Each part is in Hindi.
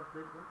सब देख लो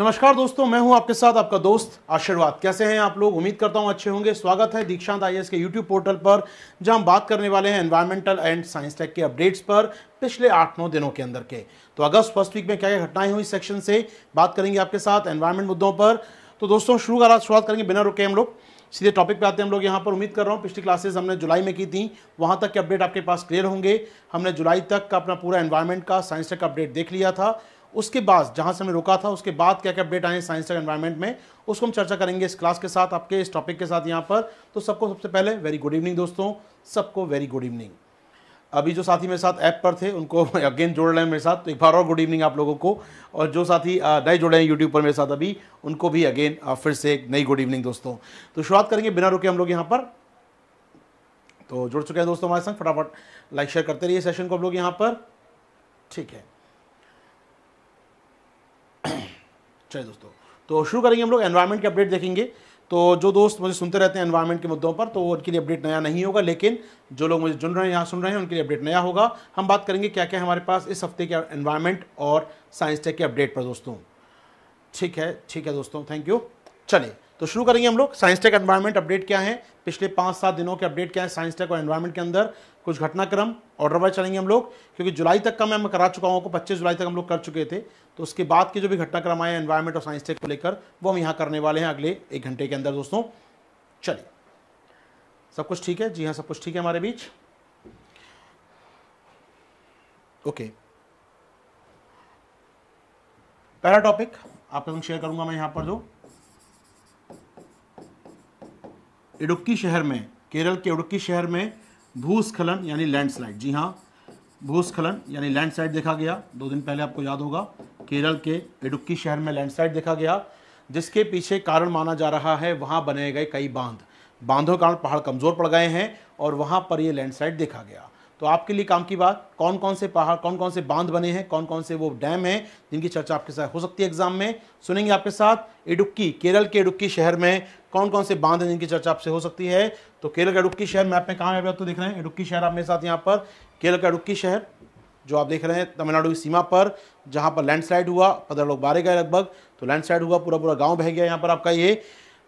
नमस्कार दोस्तों मैं हूं आपके साथ आपका दोस्त आशीर्वाद कैसे हैं आप लोग उम्मीद करता हूं अच्छे होंगे स्वागत है दीक्षांत आई के यूट्यूब पोर्टल पर जहां हम बात करने वाले हैं एनवायरमेंटल एंड साइंस टेक के अपडेट्स पर पिछले आठ नौ दिनों के अंदर के तो अगस्त फर्स्ट वीक में क्या क्या घटनाएं हुई सेक्शन से बात करेंगे आपके साथ एनवायरमेंट मुद्दों पर तो दोस्तों शुरू कर शुरुआत करेंगे बिना रुके हम लोग सीधे टॉपिक पे आते हैं हम लोग यहाँ पर उम्मीद कर रहा हूँ पिछली क्लासेस हमने जुलाई में की थी वहाँ तक के अपडेट आपके पास क्लियर होंगे हमने जुलाई तक का अपना पूरा एनवायरमेंट का साइंस टेक अपडेट देख लिया था उसके बाद जहां से हमें रोका था उसके बाद क्या क्या अपडेट आए साइंस एनवायरमेंट में उसको हम चर्चा करेंगे इस क्लास के साथ आपके इस टॉपिक के साथ यहाँ पर तो सबको सबसे पहले वेरी गुड इवनिंग दोस्तों सबको वेरी गुड इवनिंग अभी जो साथी मेरे साथ ऐप पर थे उनको अगेन जोड़ रहे हैं मेरे साथ तो एक बार और गुड इवनिंग आप लोगों को और जो साथी नए जुड़े हैं यूट्यूब पर मेरे साथ अभी उनको भी अगेन फिर से एक नई गुड इवनिंग दोस्तों तो शुरुआत करेंगे बिना रुके हम लोग यहाँ पर तो जुड़ चुके हैं दोस्तों हमारे साथ फटाफट लाइक शेयर करते रहिए सेशन को हम लोग यहाँ पर ठीक है चलिए दोस्तों तो शुरू करेंगे हम लोग एनवायरमेंट की अपडेट देखेंगे तो जो दोस्त मुझे सुनते रहते हैं एनवायरमेंट के मुद्दों पर तो उनके लिए अपडेट नया नहीं होगा लेकिन जो लोग मुझे जुन रहे हैं यहाँ सुन रहे हैं उनके लिए अपडेट नया होगा हम बात करेंगे क्या क्या हमारे पास इस हफ्ते के एनवायरमेंट और साइंस टेक के अपडेट पर दोस्तों ठीक है ठीक है दोस्तों थैंक यू चलिए तो शुरू करेंगे हम लोग साइंस टेक एनवायरमेंट अपडेट क्या है पिछले पाँच सात दिनों के अपडेट क्या है साइंस टेक और एनवायरमेंट के अंदर कुछ घटनाक्रम ऑर्डर वाइज चलेंगे हम लोग क्योंकि जुलाई तक का मैं करा चुका हूँ पच्चीस जुलाई तक हम लोग कर चुके थे तो उसके बाद के जो भी घटनाक्रम आए एनवायरमेंट और साइंस टेक को लेकर वो हम यहाँ करने वाले हैं अगले एक घंटे के अंदर दोस्तों चलिए सब कुछ ठीक है जी हाँ सब कुछ ठीक है हमारे बीच ओके पहला टॉपिक आपके संग शेयर करूंगा मैं यहाँ पर जो इडुक्की शहर में केरल के इडुक्की शहर में भूस्खलन यानी लैंडस्लाइड जी हाँ भूस्खलन यानी लैंडस्लाइड देखा गया दो दिन पहले आपको याद होगा केरल के इडुक्की शहर में लैंडस्लाइड देखा गया जिसके पीछे कारण माना जा रहा है वहाँ बनाए गए कई बांध बांधों के कारण पहाड़ कमज़ोर पड़ गए हैं और वहाँ पर ये लैंडस्लाइड देखा गया तो आपके लिए काम की बात कौन कौन से पहाड़ कौन कौन से बांध बने हैं कौन कौन से वो डैम हैं जिनकी चर्चा आपके साथ हो सकती है एग्जाम में सुनेंगे आपके साथ इडुक्की केरल के इडुक्की शहर में कौन कौन से बांध हैं जिनकी चर्चा आपसे हो सकती है तो केरल का इडुक्की शहर मैप में कहाँ है तो देख रहे हैं इडुक्की शहर आप मेरे साथ यहाँ पर केरल का इडुक्की शहर जो आप देख रहे हैं तमिलनाडु की सीमा पर जहाँ पर लैंडस्लाइड हुआ पंद्रह लोग मारे गए लगभग तो लैंडस्लाइड हुआ पूरा पूरा गाँव बह गया यहाँ पर आपका ये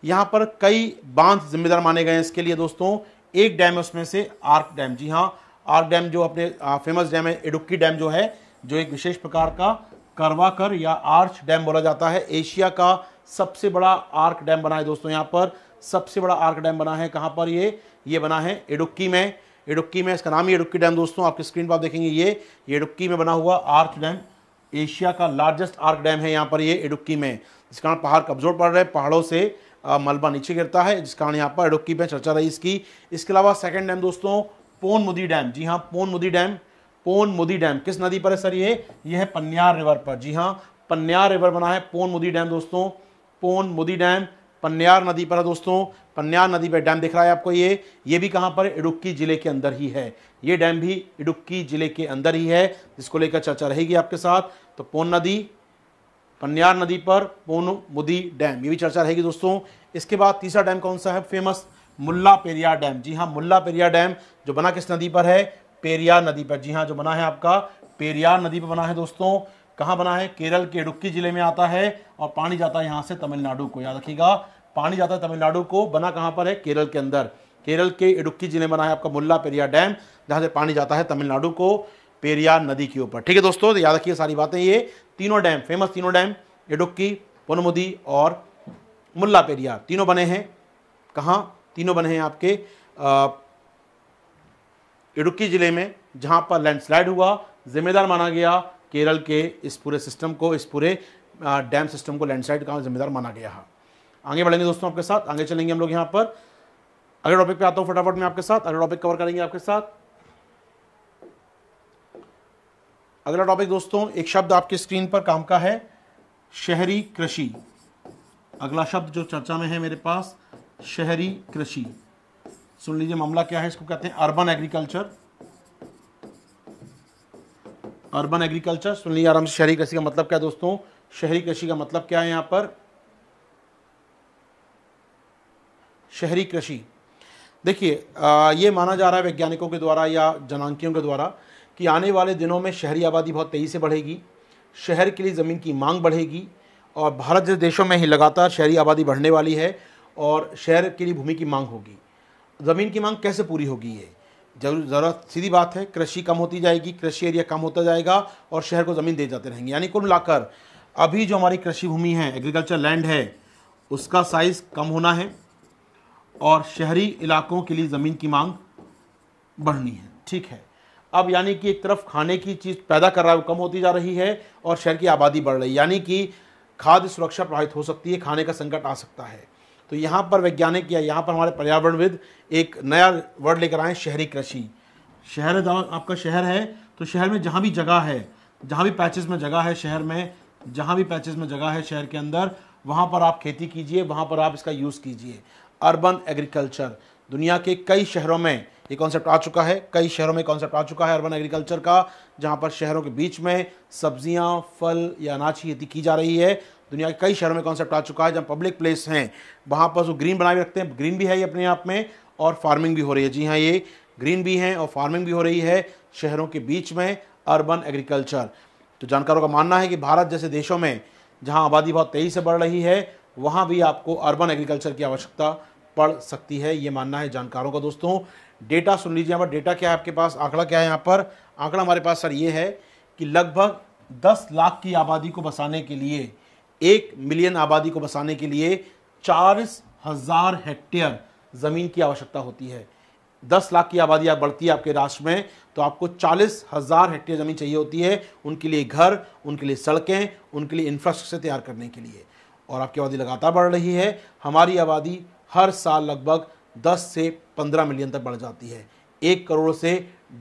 यहाँ पर कई बांध जिम्मेदार माने गए हैं इसके लिए दोस्तों एक डैम है उसमें से आर्क डैम जी हाँ आर्क डैम जो अपने फेमस डैम है इडुक्की डैम जो है जो एक विशेष प्रकार का करवाकर या आर्च डैम बोला जाता है एशिया का सबसे बड़ा आर्क डैम बना है दोस्तों यहाँ पर सबसे बड़ा आर्क डैम बना है कहाँ पर ये ये बना है इडुक्की में इडुक्की में इसका नाम ही इडुक्की डैम दोस्तों आपकी स्क्रीन पर आप देखेंगे ये ये इडुक्की में बना हुआ आर्क डैम एशिया का लार्जेस्ट आर्क डैम है यहाँ पर ये इडुक्की में जिस कारण पहाड़ कमज़ोर पड़ रहे हैं पहाड़ों से मलबा नीचे गिरता है जिस कारण यहाँ पर इडुक्की में चर्चा रही इसकी इसके अलावा सेकंड डैम दोस्तों पोन मुदी डैम जी हाँ पोन मुदी डैम पोन मुदी डैम किस नदी पर है सर ये ये है पन्यार रिवर पर जी हाँ पन्यार रिवर बना है पोन मुदी डैम दोस्तों पोन मुदी डैम पन्यार नदी पर है दोस्तों पन्यार नदी पर डैम दिख रहा है आपको ये ये भी कहाँ पर इडुक्की जिले के अंदर ही है ये डैम भी इडुक्की जिले के अंदर ही है जिसको लेकर चर्चा रहेगी आपके साथ तो पोन नदी पन्यार नदी पर पोन मुदी डैम ये भी चर्चा रहेगी दोस्तों इसके बाद तीसरा डैम कौन सा है फेमस मुल्ला पेरिया डैम जी हाँ मुल्ला पेरिया डैम जो बना किस नदी पर है पेरिया नदी पर जी हाँ जो बना है आपका पेरियार नदी पर बना है दोस्तों कहाँ बना है केरल के इडुक्की जिले में आता है और पानी जाता है यहाँ से तमिलनाडु को याद रखिएगा पानी जाता है तमिलनाडु को बना कहाँ पर है केरल के अंदर केरल के इडुक्की जिले में बना है आपका मुल्ला पेरिया डैम जहाँ से पानी जाता है तमिलनाडु को पेरियार नदी के ऊपर ठीक है दोस्तों तो याद रखिए सारी बातें ये तीनों डैम फेमस तीनों डैम इडुक्की पुनमुदी और मुल्ला पेरिया तीनों बने हैं कहाँ तीनों बने हैं आपके इडुक्की ज़िले में जहां पर लैंडस्लाइड हुआ जिम्मेदार माना गया केरल के इस पूरे सिस्टम को इस पूरे डैम सिस्टम को लैंडस्लाइड का जिम्मेदार माना गया है आगे बढ़ेंगे दोस्तों आपके साथ आगे चलेंगे हम लोग यहाँ पर अगले टॉपिक पे आता हूँ फटाफट में आपके साथ अगला टॉपिक कवर करेंगे आपके साथ अगला टॉपिक दोस्तों एक शब्द आपके स्क्रीन पर काम का है शहरी कृषि अगला शब्द जो चर्चा में है मेरे पास शहरी कृषि सुन लीजिए मामला क्या है इसको कहते हैं अर्बन एग्रीकल्चर अर्बन एग्रीकल्चर सुन लीजिए आराम से शहरी कृषि का मतलब क्या है दोस्तों शहरी कृषि का मतलब क्या है यहां पर शहरी कृषि देखिए ये माना जा रहा है वैज्ञानिकों के द्वारा या जनांकियों के द्वारा कि आने वाले दिनों में शहरी आबादी बहुत तेज़ी से बढ़ेगी शहर के लिए ज़मीन की मांग बढ़ेगी और भारत जैसे देशों में ही लगातार शहरी आबादी बढ़ने वाली है और शहर के लिए भूमि की मांग होगी ज़मीन की मांग कैसे पूरी होगी ये ज़रूरत सीधी बात है कृषि कम होती जाएगी कृषि एरिया कम होता जाएगा और शहर को ज़मीन दे जाते रहेंगे यानी कुल मिलाकर अभी जो हमारी कृषि भूमि है एग्रीकल्चर लैंड है उसका साइज़ कम होना है और शहरी इलाकों के लिए ज़मीन की मांग बढ़नी है ठीक है अब यानी कि एक तरफ खाने की चीज़ पैदा कर रहा है वो कम होती जा रही है और शहर की आबादी बढ़ रही है यानी कि खाद्य सुरक्षा प्रभावित हो सकती है खाने का संकट आ सकता है तो यहाँ पर वैज्ञानिक या यहाँ पर हमारे पर्यावरणविद एक नया वर्ड लेकर आए शहरी कृषि शहर आपका शहर है तो शहर में जहाँ भी जगह है जहाँ भी पैचेस में जगह है शहर में जहाँ भी पैचेस में जगह है शहर के अंदर वहाँ पर आप खेती कीजिए वहाँ पर आप इसका यूज़ कीजिए अर्बन एग्रीकल्चर दुनिया के कई शहरों में ये कॉन्सेप्ट आ चुका है कई शहरों में कॉन्सेप्ट आ चुका है अर्बन एग्रीकल्चर का जहाँ पर शहरों के बीच में सब्जियाँ फल या अनाज की खेती की जा रही है दुनिया के कई शहरों में कॉन्सेप्ट आ चुका है जहाँ पब्लिक प्लेस हैं वहाँ पर वो ग्रीन बना भी रखते हैं ग्रीन भी है ये अपने आप में और फार्मिंग भी हो रही है जी हाँ ये ग्रीन भी हैं और फार्मिंग भी हो रही है शहरों के बीच में अर्बन एग्रीकल्चर तो जानकारों का मानना है कि भारत जैसे देशों में जहाँ आबादी बहुत तेज़ी से बढ़ रही है वहाँ भी आपको अर्बन एग्रीकल्चर की आवश्यकता पड़ सकती है ये मानना है जानकारों का दोस्तों डेटा सुन लीजिए यहाँ पर डेटा क्या है आपके पास आंकड़ा क्या है यहाँ पर आंकड़ा हमारे पास सर ये है कि लगभग 10 लाख की आबादी को बसाने के लिए एक मिलियन आबादी को बसाने के लिए चालीस हजार हेक्टेयर ज़मीन की आवश्यकता होती है दस लाख की आबादी आप बढ़ती है आपके राष्ट्र में तो आपको चालीस हजार हेक्टेयर ज़मीन चाहिए होती है उनके लिए घर उनके लिए सड़कें उनके लिए इंफ्रास्ट्रक्चर तैयार करने के लिए और आपकी आबादी लगातार बढ़ रही है हमारी आबादी हर साल लगभग दस से पंद्रह मिलियन तक बढ़ जाती है एक करोड़ से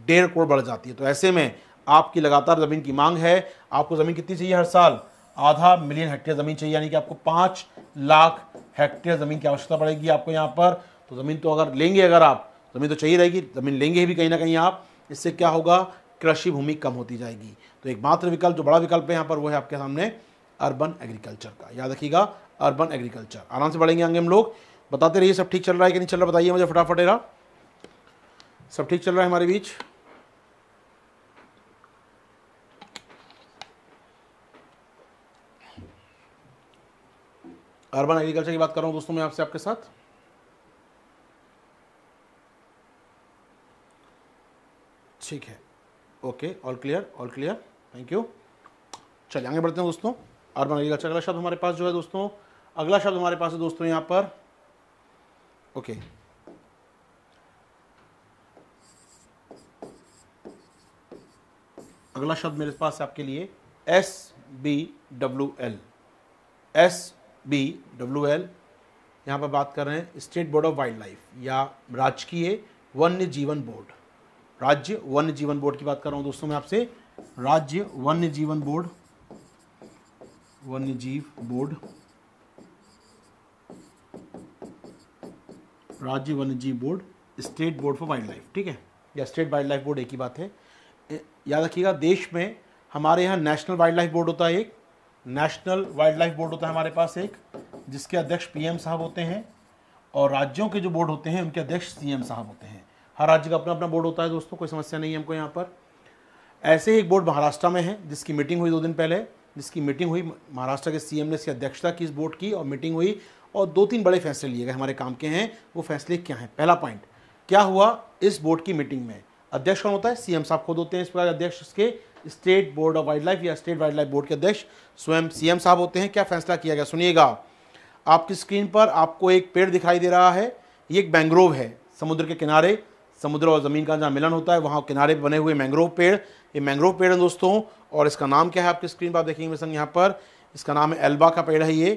डेढ़ करोड़ बढ़ जाती है तो ऐसे में आपकी लगातार ज़मीन की मांग है आपको ज़मीन कितनी चाहिए हर साल आधा मिलियन हेक्टेयर ज़मीन चाहिए यानी कि आपको पांच लाख हेक्टेयर ज़मीन की आवश्यकता पड़ेगी आपको यहाँ पर तो ज़मीन तो अगर लेंगे अगर आप ज़मीन तो चाहिए रहेगी ज़मीन लेंगे भी कहीं ना कहीं आप इससे क्या होगा कृषि भूमि कम होती जाएगी तो एकमात्र विकल्प जो बड़ा विकल्प है यहाँ पर वो है आपके सामने अर्बन एग्रीकल्चर का याद रखिएगा अर्बन एग्रीकल्चर आराम से बढ़ेंगे आगे हम लोग बताते रहिए सब ठीक चल रहा है कि नहीं चल रहा बताइए मुझे फटाफटेरा सब ठीक चल रहा है हमारे बीच अर्बन एग्रीकल्चर की बात कर रहा हूँ दोस्तों मैं आपसे आपके साथ ठीक है okay all clear all clear thank you चलिए आगे बढ़ते हैं दोस्तों अर्बन एग्रीकल्चर अगला शब्द हमारे पास जो है दोस्तों अगला शब्द हमारे पास है दोस्तों यहाँ पर ओके अगला शब्द मेरे पास है आपके लिए S B W L S B W L यहाँ पर बात कर रहे हैं state board of wildlife या राजकीय वन्य जीवन बोर्ड राज्य वन्य जीवन बोर्ड की बात कर रहा हूँ दोस्तों मैं आपसे राज्य वन्य जीवन बोर्ड वन्य जीव बोर्ड राज्य वन्य जीव board state board for wildlife ठीक है या स्टेट वाइल्ड लाइफ बोर्ड एक ही बात है याद रखिएगा देश में हमारे यहाँ नेशनल वाइल्ड लाइफ बोर्ड होता है एक नेशनल वाइल्ड लाइफ बोर्ड होता है हमारे पास एक जिसके अध्यक्ष पीएम साहब होते हैं और राज्यों के जो बोर्ड होते हैं उनके अध्यक्ष सीएम साहब होते हैं हर राज्य का अपना अपना बोर्ड होता है दोस्तों कोई समस्या नहीं है हमको यहाँ पर ऐसे ही एक बोर्ड महाराष्ट्र में है जिसकी मीटिंग हुई दो दिन पहले जिसकी मीटिंग हुई महाराष्ट्र के सीएम ने इसकी अध्यक्षता की इस बोर्ड की और मीटिंग हुई और दो तीन बड़े फैसले लिए गए हमारे काम के हैं वो फैसले क्या हैं पहला पॉइंट क्या हुआ इस बोर्ड की मीटिंग में अध्यक्ष कौन होता है सीएम साहब खुद होते हैं इस प्रकार अध्यक्ष के state board of wildlife या स्टेट वाइल्ड लाइफ बोर्ड के अध्यक्ष स्वयं सीएम साहब होते हैं क्या फैसला किया गया सुनिएगा आपकी स्क्रीन पर आपको एक पेड़ दिखाई दे रहा है ये एक मैंग्रोव है समुद्र के किनारे समुद्र और ज़मीन का जहाँ मिलन होता है वहाँ किनारे बने हुए मैंग्रोव पेड़ ये मैंग्रोव पेड़ है दोस्तों और इसका नाम क्या है आपकी स्क्रीन पर आप देखेंगे मिसंग यहाँ पर इसका नाम है एल्बा का पेड़ है ये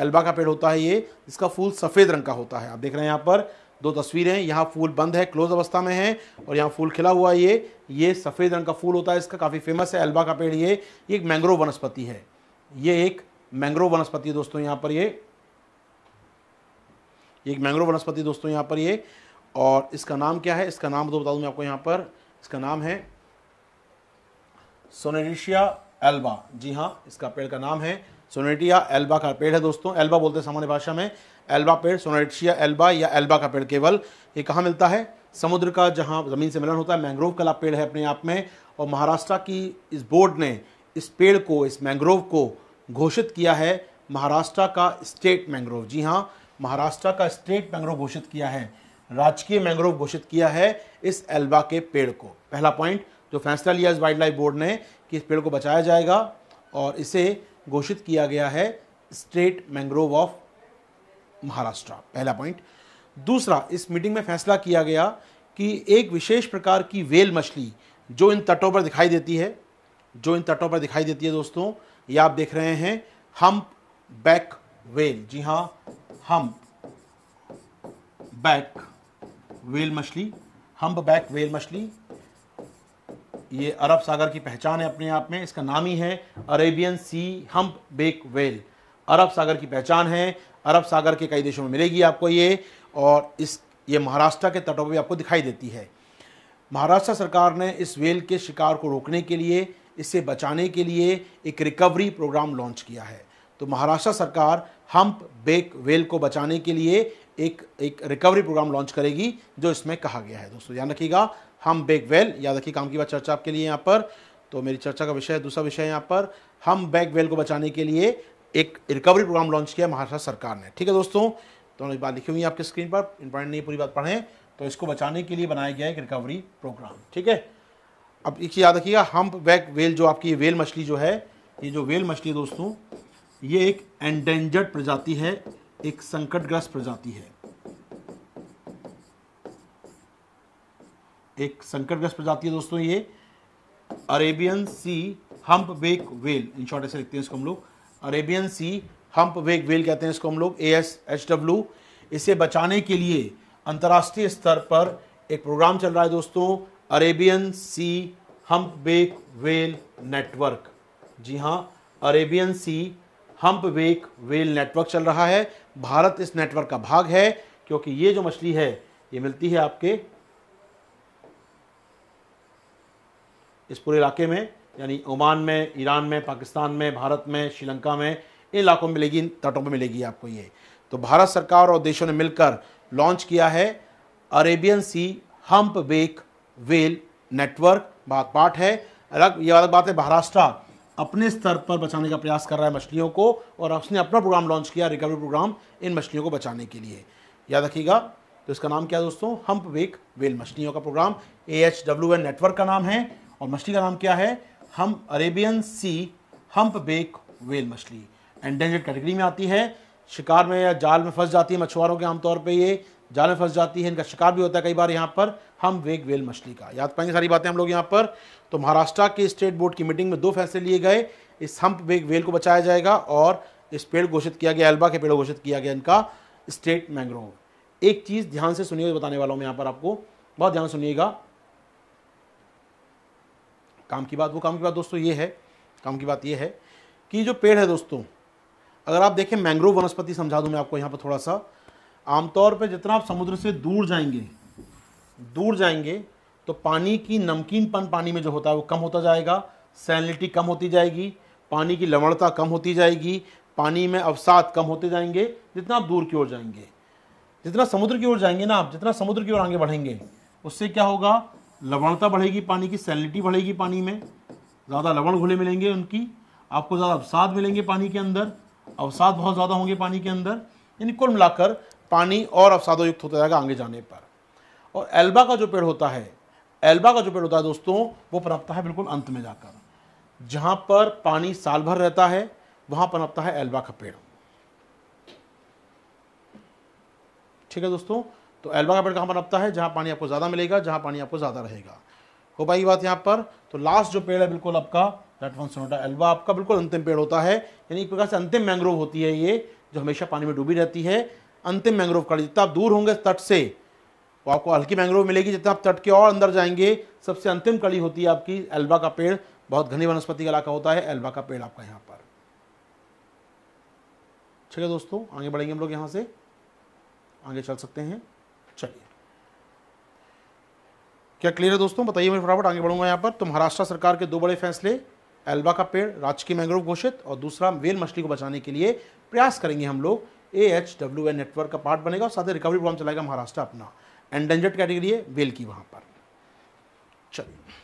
एल्बा का पेड़ होता है ये इसका फूल सफ़ेद रंग का होता है आप देख रहे हैं यहाँ पर दो तस्वीरें हैं यहाँ फूल बंद है क्लोज अवस्था में है और यहाँ फूल खिला हुआ ये ये सफ़ेद रंग का फूल होता है इसका काफ़ी फेमस है एल्बा का पेड़ ये ये एक मैंग्रोव वनस्पति है ये एक मैंग्रोव वनस्पति दोस्तों यहाँ पर ये एक मैंग्रोव वनस्पति दोस्तों यहाँ पर ये और इसका नाम क्या है इसका नाम दो तो बता दूँ मैं आपको यहाँ पर इसका नाम है सोनेरिशिया एल्बा जी हाँ इसका पेड़ का नाम है सोनेटिया एल्बा का पेड़ है दोस्तों एल्बा बोलते हैं सामान्य भाषा में एल्बा पेड़ सोनारिशिया एल्बा या एल्बा का पेड़ केवल ये कहाँ मिलता है समुद्र का जहाँ ज़मीन से मिलन होता है मैंग्रोव कला पेड़ है अपने आप में और महाराष्ट्र की इस बोर्ड ने इस पेड़ को इस मैंग्रोव को घोषित किया है महाराष्ट्र का स्टेट मैंग्रोव जी हाँ महाराष्ट्र का स्टेट मैंग्रोव घोषित किया है राजकीय मैंग्रोव घोषित किया है इस एल्बा के पेड़ को पहला पॉइंट जो फैसला लिया इस वाइल्ड लाइफ बोर्ड ने कि इस पेड़ को बचाया जाएगा और इसे घोषित किया गया है स्टेट मैंग्रोव ऑफ महाराष्ट्र पहला पॉइंट दूसरा इस मीटिंग में फैसला किया गया कि एक विशेष प्रकार की वेल मछली जो इन तटों पर दिखाई देती है जो इन तटों पर दिखाई देती है दोस्तों ये आप देख रहे हैं हम बैक वेल जी हाँ हम बैक वेल मछली हम बैक वेल मछली ये अरब सागर की पहचान है अपने आप में इसका नाम ही है Arabian sea humpback whale अरब सागर की पहचान है अरब सागर के कई देशों में मिलेगी आपको ये और इस ये महाराष्ट्र के तटों पर भी आपको दिखाई देती है महाराष्ट्र सरकार ने इस वेल के शिकार को रोकने के लिए इससे बचाने के लिए एक रिकवरी प्रोग्राम लॉन्च किया है तो महाराष्ट्र सरकार हम्प बेक वेल को बचाने के लिए एक एक रिकवरी प्रोग्राम लॉन्च करेगी जो इसमें कहा गया है दोस्तों ध्यान रखिएगा हम बेक वेल याद रखिए काम की बात चर्चा आपके लिए यहाँ पर तो मेरी चर्चा का विषय दूसरा विषय यहाँ पर हम बैक वेल को बचाने के लिए एक रिकवरी प्रोग्राम लॉन्च किया महाराष्ट्र सरकार ने ठीक है दोस्तों तो एक बात लिखी हुई है आपके स्क्रीन पर इंपॉर्टेंट नहीं पूरी बात पढ़ें तो इसको बचाने के लिए बनाया गया एक रिकवरी प्रोग्राम ठीक है अब एक याद रखिएगा हम बैक वेल जो आपकी वेल मछली जो है ये जो वेल मछली दोस्तों ये एक एंडेंजर्ड प्रजाति है एक संकटग्रस्त प्रजाति है एक संकटग्रस्त प्रजाति है दोस्तों ये Arabian sea humpback whale in short ऐसे लिखते हैं इसको हम लोग Arabian sea humpback whale कहते हैं इसको हम लोग ए एस एच डब्ल्यू इसे बचाने के लिए अंतर्राष्ट्रीय स्तर पर एक प्रोग्राम चल रहा है दोस्तों Arabian sea humpback whale network जी हाँ Arabian sea humpback whale network चल रहा है भारत इस नेटवर्क का भाग है क्योंकि ये जो मछली है ये मिलती है आपके इस पूरे इलाके में यानी ओमान में ईरान में पाकिस्तान में भारत में श्रीलंका में इन इलाकों में मिलेगी इन तटों पर मिलेगी आपको ये तो भारत सरकार और देशों ने मिलकर लॉन्च किया है Arabian sea humpback whale network बात पाठ है अलग ये अलग बात है महाराष्ट्र अपने स्तर पर बचाने का प्रयास कर रहा है मछलियों को और उसने अपना प्रोग्राम लॉन्च किया रिकवरी प्रोग्राम इन मछलियों को बचाने के लिए याद रखिएगा तो इसका नाम क्या है दोस्तों हम्प वेक वेल मछलियों का programme A H W N network का नाम है और मछली का नाम क्या है हम Arabian sea humpback whale मछली एंडेंजर्ड कैटेगरी में आती है शिकार में या जाल में फंस जाती है मछुआरों के आमतौर पर ये जाल में फंस जाती है इनका शिकार भी होता है कई बार यहाँ पर हम वेग वेल मछली का याद पाएंगे सारी बातें हम लोग यहाँ पर तो महाराष्ट्र के स्टेट बोर्ड की मीटिंग में दो फैसले लिए गए इस हम्प वेग वेल को बचाया जाएगा और इस पेड़ घोषित किया गया एल्बा के पेड़ घोषित किया गया इनका स्टेट मैंग्रोव एक चीज़ ध्यान से सुनिए बताने वाला हूँ मैं यहाँ पर आपको बहुत ध्यान सुनिएगा काम की बात वो काम की बात दोस्तों ये है काम की बात ये है कि जो पेड़ है दोस्तों अगर आप देखें मैंग्रोव वनस्पति समझा दूँ मैं आपको यहाँ पर थोड़ा सा आमतौर पर जितना आप समुद्र से दूर जाएंगे दूर जाएंगे तो पानी की नमकीनपन पानी में जो होता है वो कम होता जाएगा सैलिटी कम होती जाएगी पानी की लवणता कम होती जाएगी पानी में अवसाद कम होते जाएंगे जितना आप दूर की ओर जाएंगे जितना समुद्र की ओर जाएंगे ना आप जितना समुद्र की ओर आगे बढ़ेंगे उससे क्या होगा लवणता बढ़ेगी पानी की सैलिटी बढ़ेगी पानी में ज़्यादा लवण घुले मिलेंगे उनकी आपको ज़्यादा अवसाद मिलेंगे पानी के अंदर अवसाद बहुत ज़्यादा होंगे पानी के अंदर यानी कुल मिलाकर पानी और अवसादोयुक्त होता जाएगा आगे जाने पर और एल्बा का जो पेड़ होता है एल्बा का जो पेड़ होता है दोस्तों वो पनपता है बिल्कुल अंत में जाकर जहाँ पर पानी साल भर रहता है वहाँ पनपता है एल्बा का पेड़ ठीक है दोस्तों तो एल्बा का पेड़ कहाँ बनपता है जहाँ पानी आपको ज़्यादा मिलेगा जहाँ पानी आपको ज़्यादा रहेगा हो पाई बात यहाँ पर तो लास्ट जो पेड़ है बिल्कुल आपका दैट वन सोनोटा एल्बा आपका बिल्कुल अंतिम पेड़ होता है यानी एक प्रकार से अंतिम मैंग्रोव होती है ये जो हमेशा पानी में डूबी रहती है अंतिम मैंग्रोव का जितना आप दूर होंगे तट से वो आपको हल्की मैंग्रोव मिलेगी जितना आप तट के और अंदर जाएंगे सबसे अंतिम कड़ी होती है आपकी एल्बा का पेड़ बहुत घनी वनस्पति का इलाका होता है एल्बा का पेड़ आपका यहाँ पर ठीक है दोस्तों आगे बढ़ेंगे हम लोग यहाँ से आगे चल सकते हैं चलिए क्या क्लियर है दोस्तों बताइए मैं फटाफट आगे बढ़ूंगा यहाँ पर तो महाराष्ट्र सरकार के दो बड़े फैसले एल्बा का पेड़ राजकीय मैंग्रोव घोषित और दूसरा वेल मछली को बचाने के लिए प्रयास करेंगे हम लोग A H W N network का पार्ट बनेगा और साथ ही रिकवरी प्रोग्राम चलाएगा महाराष्ट्र अपना एंडेंजर्ड कैटेगरी है वेल की वहाँ पर चलिए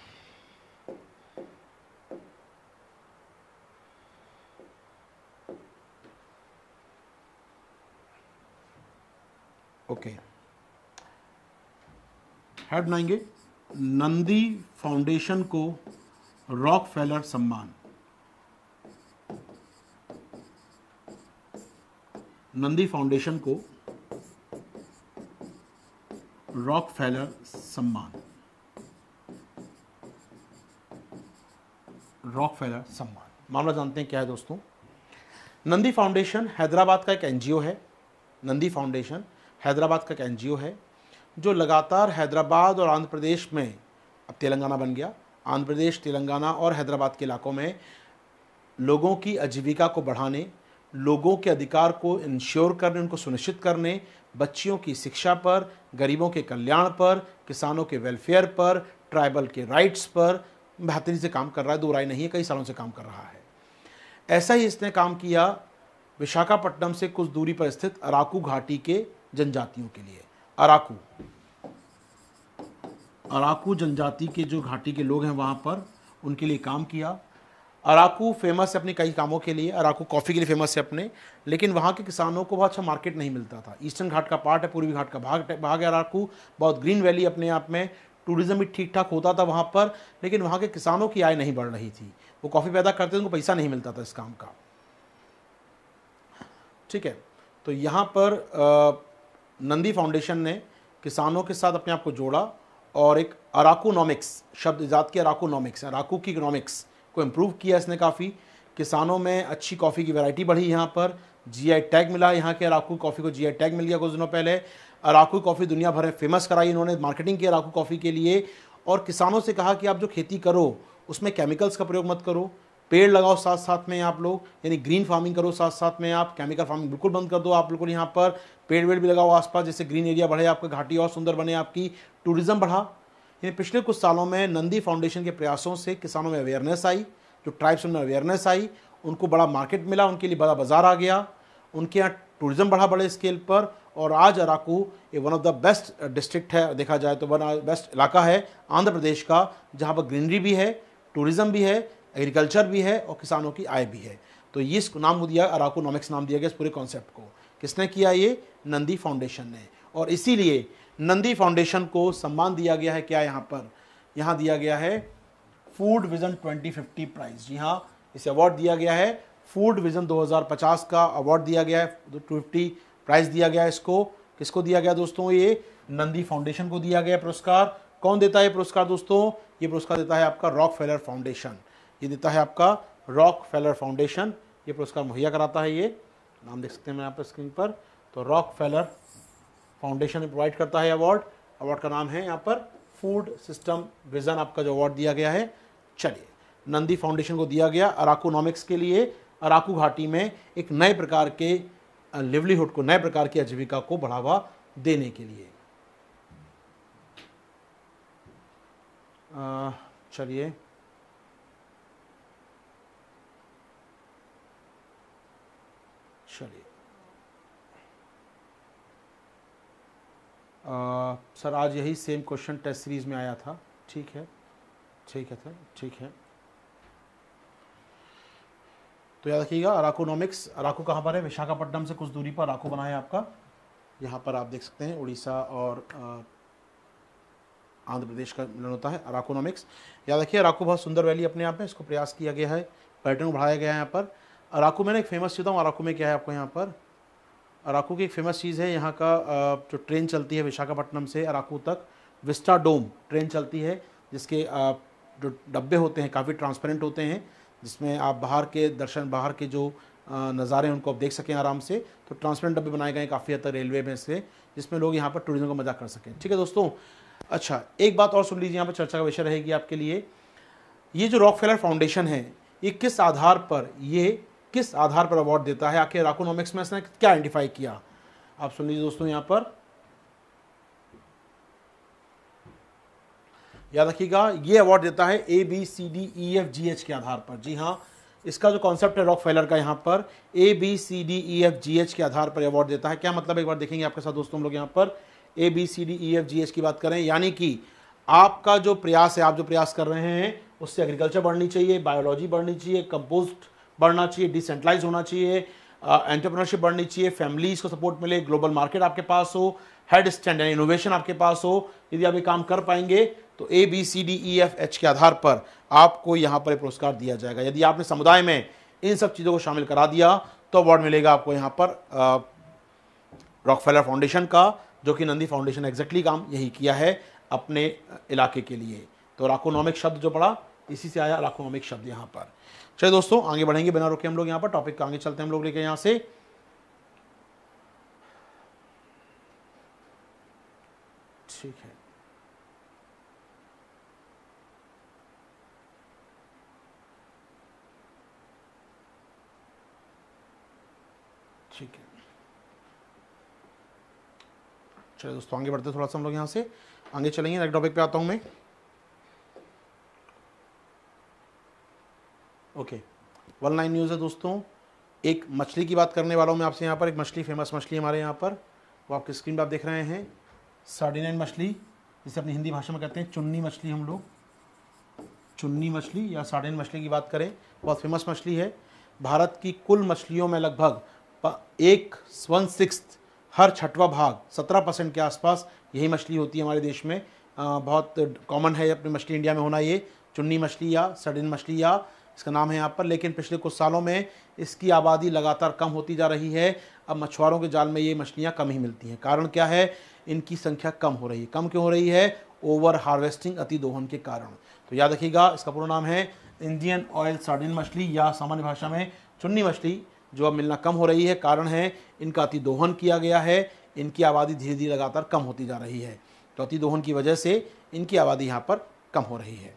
Okay. है बनाएंगे नंदी फाउंडेशन को रॉक फेलर सम्मान नंदी फाउंडेशन को रॉक फेलर सम्मान रॉक फेलर सम्मान मामला जानते हैं क्या है दोस्तों नंदी फाउंडेशन हैदराबाद का एक एनजीओ है नंदी फाउंडेशन हैदराबाद का एक एनजीओ है जो लगातार हैदराबाद और आंध्र प्रदेश में अब तेलंगाना बन गया आंध्र प्रदेश तेलंगाना और हैदराबाद के इलाकों में लोगों की आजीविका को बढ़ाने लोगों के अधिकार को इंश्योर करने उनको सुनिश्चित करने बच्चियों की शिक्षा पर गरीबों के कल्याण पर किसानों के वेलफेयर पर ट्राइबल के राइट्स पर बेहतरीन से काम कर रहा है दो राय नहीं है कई सालों से काम कर रहा है ऐसा ही इसने काम किया विशाखापट्टनम से कुछ दूरी पर स्थित अराकू घाटी के जनजातियों के लिए अराकू अराकू जनजाति के जो घाटी के लोग हैं वहाँ पर उनके लिए काम किया अराकू फेमस है अपने कई कामों के लिए अराकू कॉफ़ी के लिए फेमस है अपने लेकिन वहाँ के किसानों को बहुत अच्छा मार्केट नहीं मिलता था ईस्टर्न घाट का पार्ट है पूर्वी घाट का भाग भाग है अराकू बहुत ग्रीन वैली अपने आप में टूरिज़्म भी ठीक ठाक होता था वहाँ पर लेकिन वहाँ के किसानों की आय नहीं बढ़ रही थी वो कॉफ़ी पैदा करते थे उनको पैसा नहीं मिलता था इस काम का ठीक है तो यहाँ पर नंदी फाउंडेशन ने किसानों के साथ अपने आप को जोड़ा और एक अराकोनॉमिक्स शब्द ईजाद की अराकोनॉमिक्स अराकू की इकोनॉमिक्स को इम्प्रूव किया इसने काफ़ी किसानों में अच्छी कॉफ़ी की वैरायटी बढ़ी यहाँ पर जीआई टैग मिला यहाँ के अराकू कॉफ़ी को जीआई टैग मिल गया कुछ दिनों पहले अराकू कॉफ़ी दुनिया भर में फेमस कराई इन्होंने मार्केटिंग की अराकू कॉफ़ी के लिए और किसानों से कहा कि आप जो खेती करो उसमें केमिकल्स का प्रयोग मत करो पेड़ लगाओ साथ साथ में आप लोग यानी ग्रीन फार्मिंग करो साथ साथ में आप केमिकल फार्मिंग बिल्कुल बंद कर दो आप बिल्कुल यहाँ पर पेड़ वेड़ भी लगाओ आसपास जैसे ग्रीन एरिया बढ़े आपका घाटी और सुंदर बने आपकी टूरिज़्म बढ़ा यानी पिछले कुछ सालों में नंदी फाउंडेशन के प्रयासों से किसानों में अवेयरनेस आई जो ट्राइब्स में अवेयरनेस आई उनको बड़ा मार्केट मिला उनके लिए बड़ा बाजार आ गया उनके यहाँ टूरिज़्म बढ़ा बड़े स्केल पर और आज अराकू ये one of the best district है देखा जाए तो वन बेस्ट इलाका है आंध्र प्रदेश का जहाँ पर ग्रीनरी भी है टूरिज़्म भी है एग्रीकल्चर भी है और किसानों की आय भी है तो ये नाम दिया अराकोनॉमिक्स नाम दिया गया इस पूरे कॉन्सेप्ट को किसने किया ये नंदी फाउंडेशन ने और इसीलिए नंदी फाउंडेशन को सम्मान दिया गया है क्या यहाँ पर यहाँ दिया गया है फूड विजन 2050 प्राइज जी हाँ इसे अवार्ड दिया गया है फूड विजन 2050 का अवार्ड दिया गया है टू फिफ्टी प्राइज दिया गया है इसको किसको दिया गया दोस्तों ये नंदी फाउंडेशन को दिया गया पुरस्कार कौन देता है पुरस्कार दोस्तों ये पुरस्कार देता है आपका रॉक फेलर फाउंडेशन ये देता है आपका रॉक फेलर फाउंडेशन ये पुरस्कार मुहैया कराता है ये नाम देख सकते हैं मैं आप स्क्रीन पर तो रॉक फेलर फाउंडेशन प्रोवाइड करता है अवार्ड अवार्ड का नाम है यहाँ पर फूड सिस्टम विजन आपका जो अवार्ड दिया गया है चलिए नंदी फाउंडेशन को दिया गया अराकोनॉमिक्स के लिए अराकू घाटी में एक नए प्रकार के लिवलीहुड को नए प्रकार की आजीविका को बढ़ावा देने के लिए चलिए चलिए सर uh, आज यही सेम क्वेश्चन टेस्ट सीरीज में आया था ठीक है ठीक है सर ठीक है तो याद रखिएगा अराकोनॉमिक्स अराको कहाँ पर है विशाखापट्टनम से कुछ दूरी पर अराको बना है आपका यहाँ पर आप देख सकते हैं उड़ीसा और uh, आंध्र प्रदेश का मिलन होता है अराकोनॉमिक्स याद रखिए अराको बहुत सुंदर वैली अपने आप में इसको प्रयास किया गया है पर्यटन बढ़ाया गया है यहाँ पर अराकू मैंने एक फेमस चीज़ हूँ अराकू में क्या है आपको यहाँ पर अराकू की एक फेमस चीज़ है यहाँ का जो ट्रेन चलती है विशाखापट्टनम से अराकू तक विस्टा डोम ट्रेन चलती है जिसके जो डब्बे होते हैं काफ़ी ट्रांसपेरेंट होते हैं जिसमें आप बाहर के दर्शन बाहर के जो नज़ारे हैं उनको आप देख सकें आराम से तो ट्रांसपेरेंट डब्बे बनाए गए हैं काफ़ी हद तक रेलवे में से जिसमें लोग यहाँ पर टूरिज्म का मजा कर सकें ठीक है दोस्तों अच्छा एक बात और सुन लीजिए यहाँ पर चर्चा का विषय रहेगी आपके लिए ये जो रॉक फेलर फाउंडेशन है ये किस आधार पर ये किस आधार पर अवार्ड देता है आखिर इकोनॉमिक्स में इसने क्या आइडेंटिफाई किया आप सुन लीजिए दोस्तों यहां पर याद रखिएगा ये अवार्ड देता है A B C D E F G H के आधार पर जी हाँ इसका जो कॉन्सेप्ट है रॉक फेलर का यहाँ पर A B C D E F G H के आधार पर अवार्ड देता है क्या मतलब एक बार देखेंगे आपके साथ दोस्तों हम लोग यहाँ पर A B C D E F G H की बात करें यानी कि आपका जो प्रयास है आप जो प्रयास कर रहे हैं उससे एग्रीकल्चर बढ़नी चाहिए बायोलॉजी बढ़नी चाहिए कंपोस्ट बढ़ना चाहिए डिसेंट्रलाइज होना चाहिए एंटरप्रनरशिप बढ़नी चाहिए फैमिलीज को सपोर्ट मिले ग्लोबल मार्केट आपके पास हो हेड स्टैंड यानी इनोवेशन आपके पास हो यदि आप ये काम कर पाएंगे तो A B C D E F H के आधार पर आपको यहाँ पर पुरस्कार दिया जाएगा यदि आपने समुदाय में इन सब चीज़ों को शामिल करा दिया तो अवार्ड मिलेगा आपको यहाँ पर रॉकफेलर फाउंडेशन का जो कि नंदी फाउंडेशन ने एग्जैक्टली काम यही किया है अपने इलाके के लिए तो राकोनॉमिक शब्द जो पड़ा इसी से आया राकोनॉमिक शब्द यहाँ पर चलिए दोस्तों आगे बढ़ेंगे बिना रुके हम लोग यहाँ पर टॉपिक आगे चलते हैं हम लोग लेके यहाँ से ठीक है ठीक है चलिए दोस्तों आगे बढ़ते थोड़ा सा हम लोग यहाँ से आगे चलेंगे नेक्स्ट टॉपिक पे आता हूँ मैं ओके वन लाइन न्यूज़ है दोस्तों एक मछली की बात करने वाला हूँ मैं आपसे यहाँ पर एक मछली फेमस मछली हमारे यहाँ पर वो आपकी स्क्रीन पर आप देख रहे हैं नाइन मछली जिसे अपनी हिंदी भाषा में कहते हैं चुन्नी मछली हम लोग चुन्नी मछली या नाइन मछली की बात करें बहुत फेमस मछली है भारत की कुल मछलियों में लगभग एक वन सिक्स हर छठवा भाग सत्रह परसेंट के आसपास यही मछली होती है हमारे देश में आ, बहुत कॉमन है अपनी मछली इंडिया में होना ये चुन्नी मछली या सडिन मछली या इसका नाम है यहाँ पर लेकिन पिछले कुछ सालों में इसकी आबादी लगातार कम होती जा रही है अब मछुआरों के जाल में ये मछलियाँ कम ही मिलती हैं कारण क्या है इनकी संख्या कम हो रही है कम क्यों हो रही है ओवर हार्वेस्टिंग अति दोहन के कारण तो याद रखिएगा इसका पूरा नाम है इंडियन ऑयल सार्डिन मछली या सामान्य भाषा में चुन्नी मछली जो अब मिलना कम हो रही है कारण है इनका अति दोहन किया गया है इनकी आबादी धीरे धीरे लगातार कम होती जा रही है तो अति दोहन की वजह से इनकी आबादी यहाँ पर कम हो रही है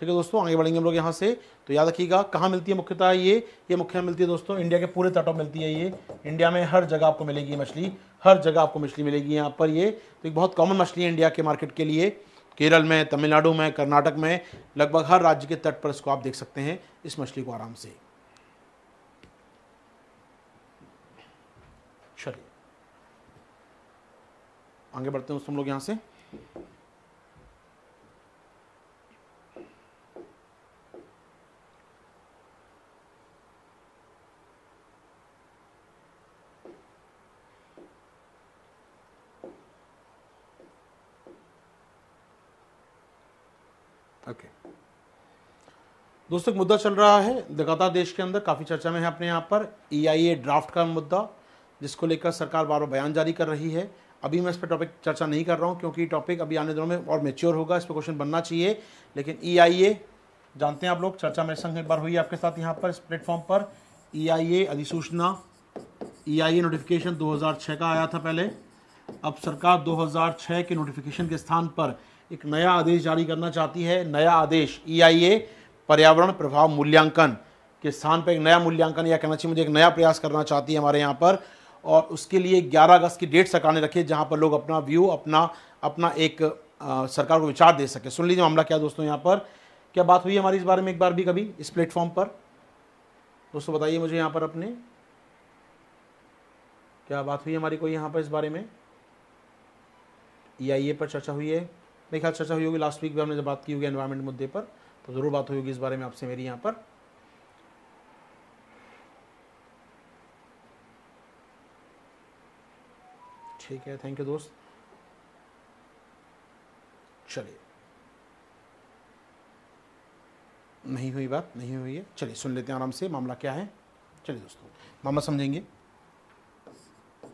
ठीक है दोस्तों आगे बढ़ेंगे हम लोग यहाँ से तो याद रखिएगा कहाँ मिलती है मुख्यतः ये ये मुख्य मिलती है दोस्तों इंडिया के पूरे तटों मिलती है ये इंडिया में हर जगह आपको मिलेगी मछली हर जगह आपको मछली मिलेगी यहाँ पर ये तो एक बहुत कॉमन मछली है इंडिया के मार्केट के लिए केरल में तमिलनाडु में कर्नाटक में लगभग हर राज्य के तट पर इसको आप देख सकते हैं इस मछली को आराम से चलिए आगे बढ़ते हैं दोस्तों हम लोग यहाँ से दोस्तों एक मुद्दा चल रहा है लगातार देश के अंदर काफ़ी चर्चा में है अपने यहाँ पर ई ड्राफ्ट का मुद्दा जिसको लेकर सरकार बार बार बयान जारी कर रही है अभी मैं इस पर टॉपिक चर्चा नहीं कर रहा हूँ क्योंकि टॉपिक अभी आने दिनों में और मेच्योर होगा इस पर क्वेश्चन बनना चाहिए लेकिन ई जानते हैं आप लोग चर्चा मेरे संग एक बार हुई आपके साथ यहाँ पर इस प्लेटफॉर्म पर ई अधिसूचना ई नोटिफिकेशन 2006 का आया था पहले अब सरकार छः के नोटिफिकेशन के स्थान पर एक नया आदेश जारी करना चाहती है नया आदेश ई पर्यावरण प्रभाव मूल्यांकन के स्थान पर एक नया मूल्यांकन या कहना चाहिए मुझे एक नया प्रयास करना चाहती है हमारे यहाँ पर और उसके लिए 11 अगस्त की डेट सरकार ने रखी है जहाँ पर लोग अपना व्यू अपना अपना एक आ, सरकार को विचार दे सके सुन लीजिए मामला क्या दोस्तों यहाँ पर क्या बात हुई हमारी इस बारे में एक बार भी कभी इस प्लेटफॉर्म पर दोस्तों बताइए मुझे यहाँ पर अपने क्या बात हुई हमारी कोई यहाँ पर इस बारे में ई आई ए पर चर्चा हुई है मेरे ख्याल चर्चा हुई होगी लास्ट वीक भी हमने जब बात की होगी एनवायरमेंट मुद्दे पर तो ज़रूर बात होगी इस बारे में आपसे मेरी यहां पर ठीक है थैंक यू दोस्त चलिए नहीं हुई बात नहीं हुई है चलिए सुन लेते हैं आराम से मामला क्या है चलिए दोस्तों मामला समझेंगे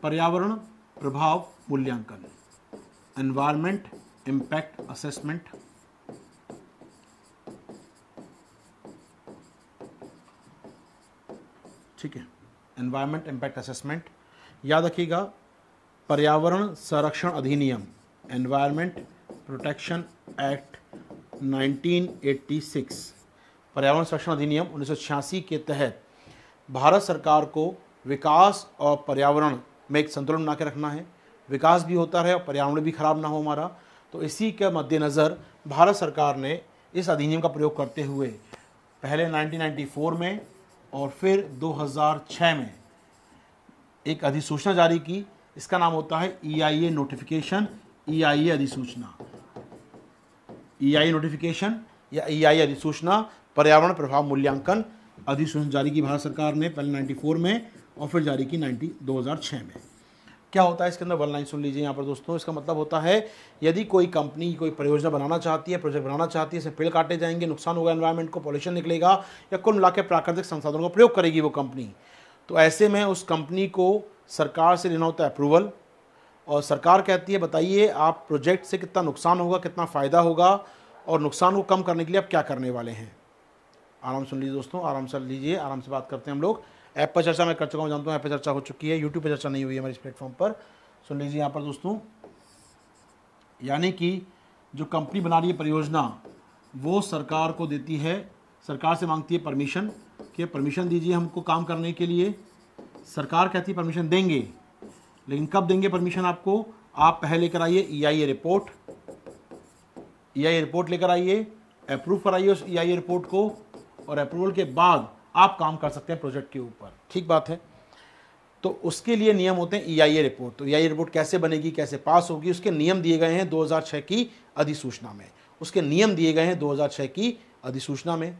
पर्यावरण प्रभाव मूल्यांकन एनवायरमेंट इंपैक्ट असेसमेंट ठीक है एनवायरमेंट इम्पैक्ट असेसमेंट याद रखिएगा पर्यावरण संरक्षण अधिनियम एनवायरमेंट प्रोटेक्शन एक्ट 1986 पर्यावरण संरक्षण अधिनियम उन्नीस के तहत भारत सरकार को विकास और पर्यावरण में एक संतुलन बना के रखना है विकास भी होता रहे और पर्यावरण भी खराब ना हो हमारा तो इसी के मद्देनज़र भारत सरकार ने इस अधिनियम का प्रयोग करते हुए पहले 1994 में और फिर 2006 में एक अधिसूचना जारी की इसका नाम होता है ई आई ए नोटिफिकेशन ई आई ए अधिसूचना ई आई नोटिफिकेशन या ई e आई अधिसूचना पर्यावरण प्रभाव मूल्यांकन अधिसूचना जारी की भारत सरकार ने पहले 94 में और फिर जारी की 90 2006 में क्या होता है इसके अंदर वन लाइन सुन लीजिए यहाँ पर दोस्तों इसका मतलब होता है यदि कोई कंपनी कोई परियोजना बनाना चाहती है प्रोजेक्ट बनाना चाहती है इसमें पेड़ काटे जाएंगे नुकसान होगा एनवायरमेंट को पॉल्यूशन निकलेगा या कुल मिला प्राकृतिक संसाधनों का प्रयोग करेगी वो कंपनी तो ऐसे में उस कंपनी को सरकार से लेना होता है अप्रूवल और सरकार कहती है बताइए आप प्रोजेक्ट से कितना नुकसान होगा कितना फ़ायदा होगा और नुकसान को कम करने के लिए आप क्या करने वाले हैं आराम सुन लीजिए दोस्तों आराम से लीजिए आराम से बात करते हैं हम लोग ऐप पर चर्चा मैं कर चुका हूँ जानता हूँ ऐप पर चर्चा हो चुकी है यूट्यूब पर चर्चा नहीं हुई है हमारे इस प्लेटफॉर्म पर सुन लीजिए यहाँ पर दोस्तों यानी कि जो कंपनी बना रही है परियोजना वो सरकार को देती है सरकार से मांगती है परमिशन कि परमिशन दीजिए हमको काम करने के लिए सरकार कहती है परमिशन देंगे लेकिन कब देंगे परमिशन आपको आप पहले लेकर आइए ई रिपोर्ट ई रिपोर्ट लेकर आइए अप्रूव कराइए उस ई e रिपोर्ट को और अप्रूवल के बाद आप काम कर सकते हैं प्रोजेक्ट के ऊपर ठीक बात है तो उसके लिए नियम होते हैं ई e रिपोर्ट तो ई e रिपोर्ट कैसे बनेगी कैसे पास होगी उसके नियम दिए गए हैं 2006 की अधिसूचना में उसके नियम दिए गए हैं 2006 की अधिसूचना में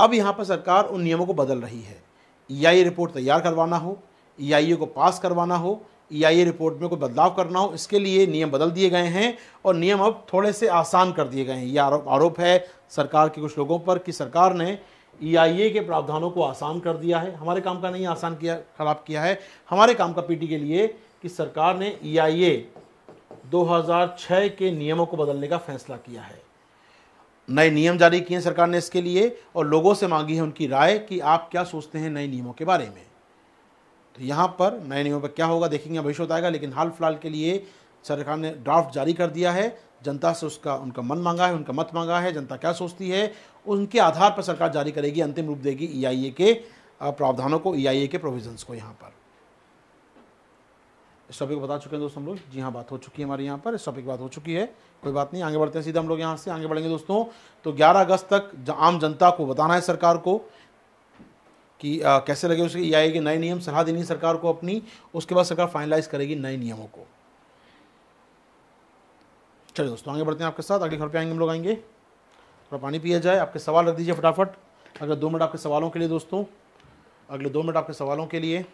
अब यहाँ पर सरकार उन नियमों को बदल रही है ई e रिपोर्ट तैयार करवाना हो ई को पास करवाना हो ई रिपोर्ट में कोई बदलाव करना हो इसके लिए नियम बदल दिए गए हैं और नियम अब थोड़े से आसान कर दिए गए हैं ये आरोप आरोप है सरकार के कुछ लोगों पर कि सरकार ने ईआईए e के प्रावधानों को आसान कर दिया है हमारे काम का नहीं आसान किया खराब किया है हमारे काम का पीटी के लिए कि सरकार ने ईआईए e 2006 के नियमों को बदलने का फैसला किया है नए नियम जारी किए सरकार ने इसके लिए और लोगों से मांगी है उनकी राय कि आप क्या सोचते हैं नए नियमों के बारे में तो यहाँ पर नए नियमों पर क्या होगा देखेंगे भविष्य आएगा लेकिन हाल फिलहाल के लिए सरकार ने ड्राफ्ट जारी कर दिया है जनता से उसका उनका मन मांगा है उनका मत मांगा है जनता क्या सोचती है उनके आधार पर सरकार जारी करेगी अंतिम रूप देगी ई e के प्रावधानों को ई e के प्रोविजंस को यहाँ पर इस टॉपिक को बता चुके हैं दोस्तों हम लोग जी हाँ बात हो चुकी है हमारे यहाँ पर इस टॉपिक बात हो चुकी है कोई बात नहीं आगे बढ़ते हैं सीधा हम लोग यहाँ से आगे बढ़ेंगे दोस्तों तो 11 अगस्त तक आम जनता को बताना है सरकार को कि आ, कैसे लगे उसके ई e के नए नियम सलाह देनी है सरकार को अपनी उसके बाद सरकार फाइनलाइज करेगी नए नियमों को चलिए दोस्तों आगे बढ़ते हैं आपके साथ अगली खबर पे आएंगे हम लोग आएंगे थोड़ा पानी पिया जाए आपके सवाल रख दीजिए फटाफट अगले दो मिनट आपके सवालों के लिए दोस्तों अगले दो मिनट आपके सवालों के लिए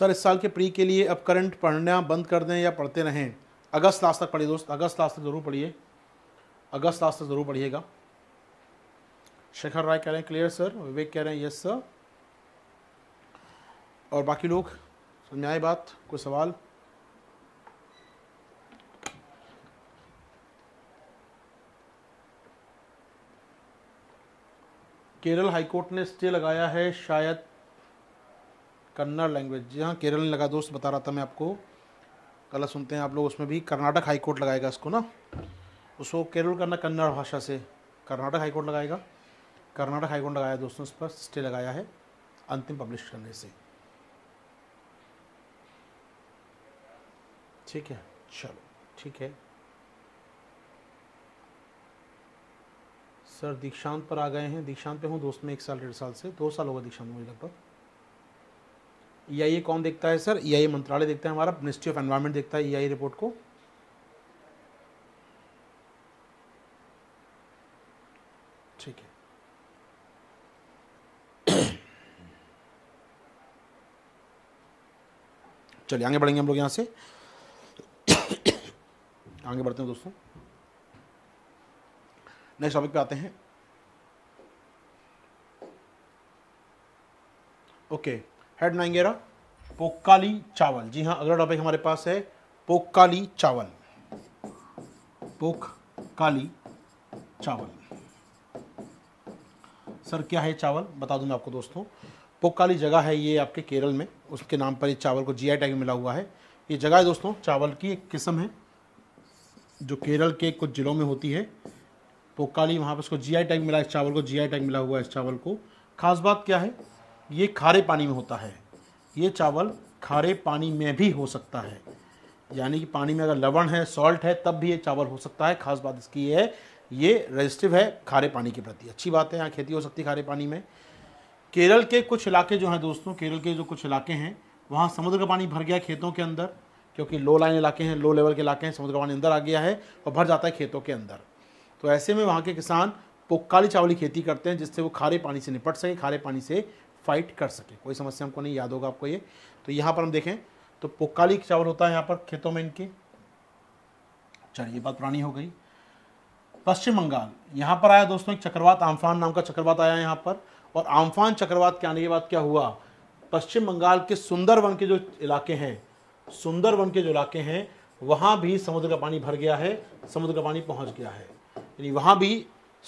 सर इस साल के प्री के लिए अब करंट पढ़ना बंद कर दें या पढ़ते रहें अगस्त लास्ट तक पढ़िए दोस्त अगस्त लास्ट तक ज़रूर पढ़िए अगस्त लास्ट तक ज़रूर पढ़िएगा शेखर राय कह रहे हैं क्लियर सर विवेक कह रहे हैं यस सर और बाकी लोग समझ आए बात कोई सवाल केरल हाईकोर्ट ने स्टे लगाया है शायद कन्नड़ लैंग्वेज जी हाँ केरल ने लगा दोस्त बता रहा था मैं आपको कल सुनते हैं आप लोग उसमें भी कर्नाटक हाईकोर्ट लगाएगा इसको ना उसको केरल करना कन्नड़ भाषा से कर्नाटक हाईकोर्ट लगाएगा कर्नाटक हाईकोर्ट लगाया दोस्तों इस पर स्टे लगाया है अंतिम पब्लिश करने से ठीक है चलो ठीक है सर दीक्षांत पर आ गए हैं दीक्षांत पे हूँ दोस्त में एक साल डेढ़ साल से दो साल होगा दीक्षांत मुझे लगभग ई e आई कौन देखता है सर ई e आई मंत्रालय देखता है हमारा मिनिस्ट्री ऑफ एनवायरमेंट देखता है ई आई रिपोर्ट को चलिए आगे बढ़ेंगे हम लोग यहाँ से आगे बढ़ते हैं दोस्तों नेक्स्ट टॉपिक पे आते हैं ओके हेड नाइंगेरा पोकाली चावल जी हाँ अगला टॉपिक हमारे पास है पोकाली चावल पोक काली चावल सर क्या है चावल बता दूंगा आपको दोस्तों पोकाली जगह है ये आपके केरल में उसके नाम पर इस चावल को जीआई टैग मिला हुआ है ये जगह है दोस्तों चावल की एक किस्म है जो केरल के कुछ ज़िलों में होती है पोकाली वहाँ पर उसको जीआई टैग मिला इस चावल को जीआई टैग मिला हुआ है इस चावल को खास बात क्या है ये खारे पानी में होता है ये चावल खारे पानी में भी हो सकता है यानी कि पानी में अगर लवण है सॉल्ट है तब भी ये चावल हो सकता है खास बात इसकी ये है ये रजिस्टिव है खारे पानी के प्रति अच्छी बात है यहाँ खेती हो सकती है खारे पानी में केरल के कुछ इलाके जो हैं दोस्तों केरल के जो कुछ इलाके हैं वहाँ समुद्र का पानी भर गया खेतों के अंदर क्योंकि लो लाइन इलाके हैं लो लेवल के इलाके हैं समुद्र का पानी अंदर आ गया है और भर जाता है खेतों के अंदर तो ऐसे में वहाँ के किसान पुक्काली चावल की खेती करते हैं जिससे वो खारे पानी से निपट सके खारे पानी से फाइट कर सके कोई समस्या हमको नहीं याद होगा आपको ये तो यहाँ पर हम देखें तो पुक्काली चावल होता है यहाँ पर खेतों में इनके चलिए ये बात पुरानी हो गई पश्चिम बंगाल यहाँ पर आया दोस्तों एक चक्रवात आम्फान नाम का चक्रवात आया यहाँ पर और आमफान चक्रवात के आने के बाद क्या हुआ पश्चिम बंगाल के सुंदरवन के जो इलाके हैं सुंदरवन के जो इलाके हैं वहाँ भी समुद्र का पानी भर गया है समुद्र का पानी पहुँच गया है यानी वहाँ भी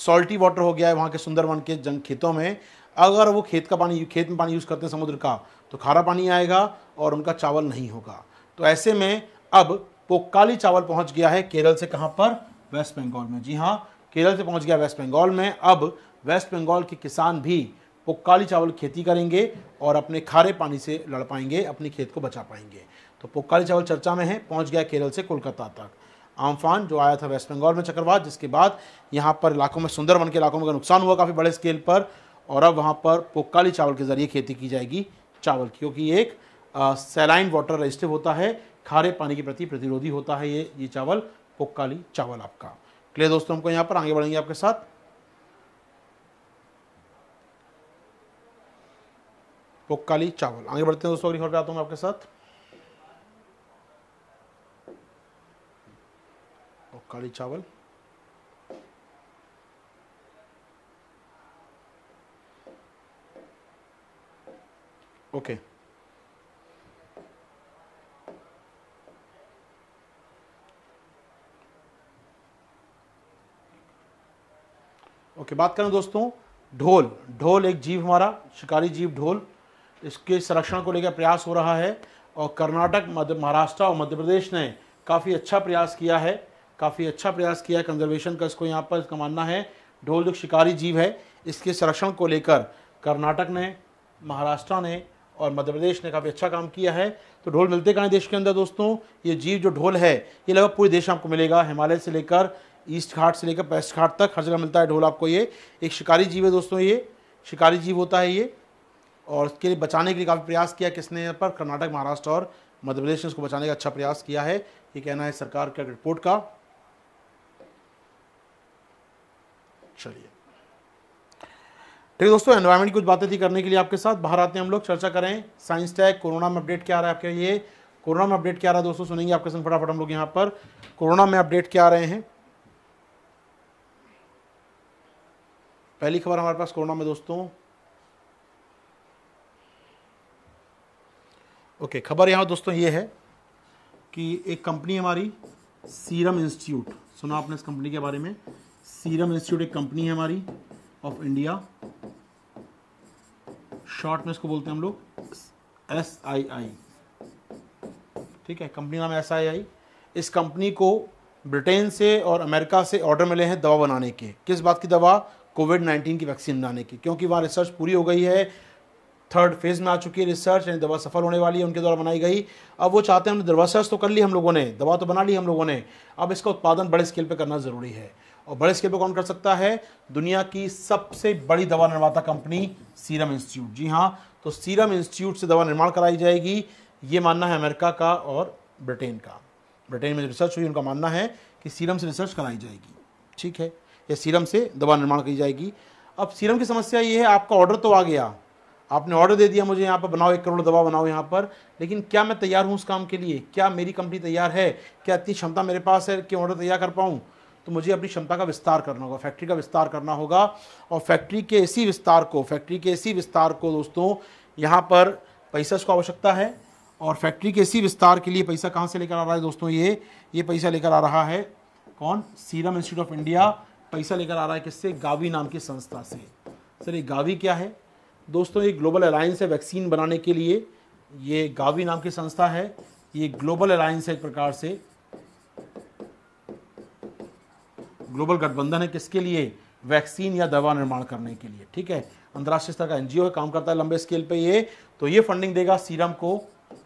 सॉल्टी वाटर हो गया है वहाँ के सुंदरवन के जन खेतों में अगर वो खेत का पानी खेत में पानी यूज़ करते हैं समुद्र का तो खारा पानी आएगा और उनका चावल नहीं होगा तो ऐसे में अब पोकाली चावल पहुँच गया है केरल से कहाँ पर वेस्ट बंगाल में जी हाँ केरल से पहुंच गया वेस्ट बंगाल में अब वेस्ट बंगाल के किसान भी पुक्काली चावल खेती करेंगे और अपने खारे पानी से लड़ पाएंगे अपने खेत को बचा पाएंगे तो पुक्काली चावल चर्चा में है पहुंच गया केरल से कोलकाता तक आमफान जो आया था वेस्ट बंगाल में चक्रवात जिसके बाद यहाँ पर इलाकों में सुंदरवन के इलाकों में नुकसान हुआ काफ़ी बड़े स्केल पर और अब वहाँ पर पुक्काली चावल के ज़रिए खेती की जाएगी चावल क्योंकि एक सेलाइन वाटर रजिस्टिव होता है खारे पानी के प्रति प्रतिरोधी होता है ये ये चावल पोकाली चावल आपका क्लियर दोस्तों हमको यहां पर आगे बढ़ेंगे आपके साथ पोकाली चावल आगे बढ़ते हैं दोस्तों अगली खबर पे आता हूं आपके साथ काली चावल ओके okay. ओके बात करें दोस्तों ढोल ढोल एक जीव हमारा शिकारी जीव ढोल इसके संरक्षण को लेकर प्रयास हो रहा है और कर्नाटक मध्य महाराष्ट्र और मध्य प्रदेश ने काफ़ी अच्छा प्रयास किया है काफ़ी अच्छा प्रयास किया है कंजर्वेशन का इसको यहाँ पर इसका मानना है ढोल जो शिकारी जीव है इसके संरक्षण को लेकर कर्नाटक ने महाराष्ट्र ने और मध्य प्रदेश ने काफ़ी अच्छा काम किया है तो ढोल मिलते कहाँ देश के अंदर दोस्तों ये जीव जो ढोल है ये लगभग पूरे देश आपको मिलेगा हिमालय से लेकर ईस्ट घाट से लेकर वेस्ट घाट तक हर जगह मिलता है ढोल आपको ये एक शिकारी जीव है दोस्तों ये शिकारी जीव होता है ये और इसके लिए बचाने के लिए काफ़ी प्रयास किया किसने यहाँ पर कर्नाटक महाराष्ट्र और मध्य प्रदेश ने उसको बचाने का अच्छा प्रयास किया है ये कहना है सरकार का रिपोर्ट का चलिए ठीक दोस्तों एनवायरमेंट की कुछ बातें थी करने के लिए आपके साथ बाहर आते हैं हम लोग चर्चा करें साइंस टैग कोरोना में अपडेट क्या आ रहा है आपके ये कोरोना में अपडेट क्या आ रहा है दोस्तों सुनेंगे आपके संग फटाफट हम लोग यहाँ पर कोरोना में अपडेट क्या आ रहे हैं पहली खबर हमारे पास कोरोना में दोस्तों ओके खबर यहाँ दोस्तों ये है कि एक कंपनी हमारी सीरम इंस्टीट्यूट सुना आपने इस कंपनी के बारे में सीरम इंस्टीट्यूट एक कंपनी है हमारी ऑफ इंडिया शॉर्ट में इसको बोलते हैं हम लोग एस आई आई ठीक है कंपनी नाम एस आई आई इस कंपनी को ब्रिटेन से और अमेरिका से ऑर्डर मिले हैं दवा बनाने के किस बात की दवा कोविड 19 की वैक्सीन बनाने की क्योंकि वहाँ रिसर्च पूरी हो गई है थर्ड फेज में आ चुकी है रिसर्च यानी दवा सफल होने वाली है उनके द्वारा बनाई गई अब वो चाहते हैं हमने दवा सर्च तो कर ली हम लोगों ने दवा तो बना ली हम लोगों ने अब इसका उत्पादन बड़े स्केल पर करना ज़रूरी है और बड़े स्केल पर कौन कर सकता है दुनिया की सबसे बड़ी दवा निर्माता कंपनी सीरम इंस्टीट्यूट जी हाँ तो सीरम इंस्टीट्यूट से दवा निर्माण कराई जाएगी ये मानना है अमेरिका का और ब्रिटेन का ब्रिटेन में रिसर्च हुई उनका मानना है कि सीरम से रिसर्च कराई जाएगी ठीक है या सीरम से दवा निर्माण की जाएगी अब सीरम की समस्या ये है आपका ऑर्डर तो आ गया आपने ऑर्डर दे दिया मुझे यहाँ पर बनाओ एक करोड़ दवा बनाओ यहाँ पर लेकिन क्या मैं तैयार हूँ उस काम के लिए क्या मेरी कंपनी तैयार है क्या इतनी क्षमता मेरे पास है कि ऑर्डर तैयार कर पाऊँ तो मुझे अपनी क्षमता का विस्तार करना होगा फैक्ट्री का विस्तार करना होगा और फैक्ट्री के इसी विस्तार को फैक्ट्री के इसी विस्तार को दोस्तों यहाँ पर पैसा उसको आवश्यकता है और फैक्ट्री के इसी विस्तार के लिए पैसा कहाँ से लेकर आ रहा है दोस्तों ये ये पैसा लेकर आ रहा है कौन सीरम इंस्टीट्यूट ऑफ इंडिया पैसा लेकर आ रहा है किससे गावी नाम की संस्था से सर ये गावी क्या है दोस्तों ये ग्लोबल अलायंस है वैक्सीन बनाने के लिए ये गावी नाम की संस्था है ये ग्लोबल अलायंस है एक प्रकार से ग्लोबल गठबंधन है किसके लिए वैक्सीन या दवा निर्माण करने के लिए ठीक है अंतर्राष्ट्रीय स्तर का एनजीओ है काम करता है लंबे स्केल पे ये तो ये फंडिंग देगा सीरम को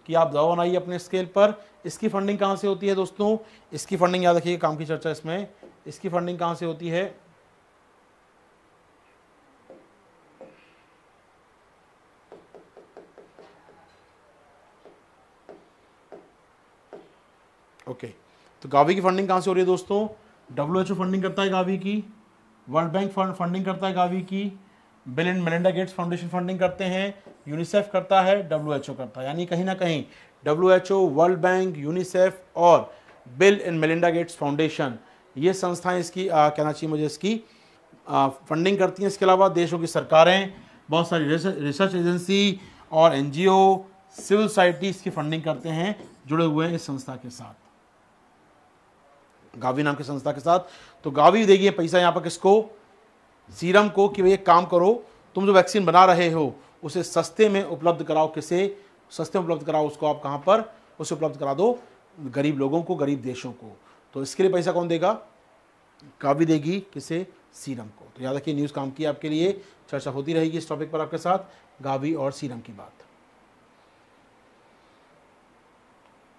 कि आप दवा बनाइए अपने स्केल पर इसकी फंडिंग कहाँ से होती है दोस्तों इसकी फंडिंग याद रखिए काम की चर्चा इसमें इसकी फंडिंग कहाँ से होती है ओके तो गावी की फंडिंग कहां से हो रही है दोस्तों डब्ल्यू फंडिंग करता है गावी की वर्ल्ड बैंक फंडिंग करता है गावी की Bill and Melinda Gates foundation funding करते हैं यूनिसेफ करता है डब्ल्यू करता है यानी कहीं ना कहीं डब्ल्यू वर्ल्ड बैंक यूनिसेफ और Bill and Melinda Gates foundation ये संस्थाएं इसकी कहना चाहिए मुझे इसकी आ, फंडिंग करती हैं इसके अलावा देशों की सरकारें बहुत सारी रिसर्च एजेंसी और एनजीओ सिविल सोसाइटी इसकी फंडिंग करते हैं जुड़े हुए हैं इस संस्था के साथ गावी नाम की संस्था के साथ तो गावी देगी पैसा यहाँ पर किसको सीरम को कि भाई एक काम करो तुम जो वैक्सीन बना रहे हो उसे सस्ते में उपलब्ध कराओ किसे सस्ते में उपलब्ध कराओ उसको आप कहाँ पर उसे उपलब्ध करा दो गरीब लोगों को गरीब देशों को तो इसके लिए पैसा कौन देगा काव्य देगी किसे सीरम को तो याद रखिए न्यूज़ काम की आपके लिए चर्चा होती रहेगी इस टॉपिक पर आपके साथ गावी और सीरम की बात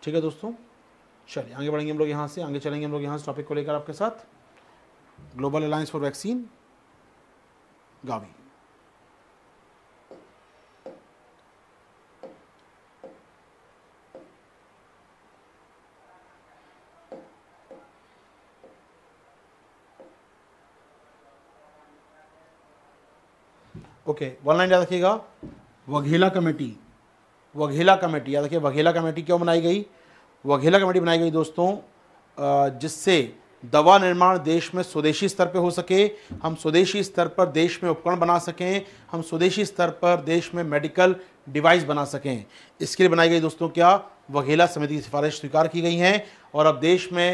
ठीक है दोस्तों चलिए आगे बढ़ेंगे हम लोग यहाँ से आगे चलेंगे हम लोग यहाँ से टॉपिक को लेकर आपके साथ global alliance for vaccine Gavi okay one line याद रखिएगा वघेला कमेटी वघेला कमेटी याद रखिए वघेला कमेटी क्यों बनाई गई वघेला कमेटी बनाई गई दोस्तों जिससे दवा निर्माण देश में स्वदेशी स्तर पर हो सके हम स्वदेशी स्तर पर देश में उपकरण बना सकें हम स्वदेशी स्तर पर देश में मेडिकल डिवाइस बना सकें इसके लिए बनाई गई दोस्तों क्या वघेला समिति की सिफारिश स्वीकार की गई हैं और अब देश में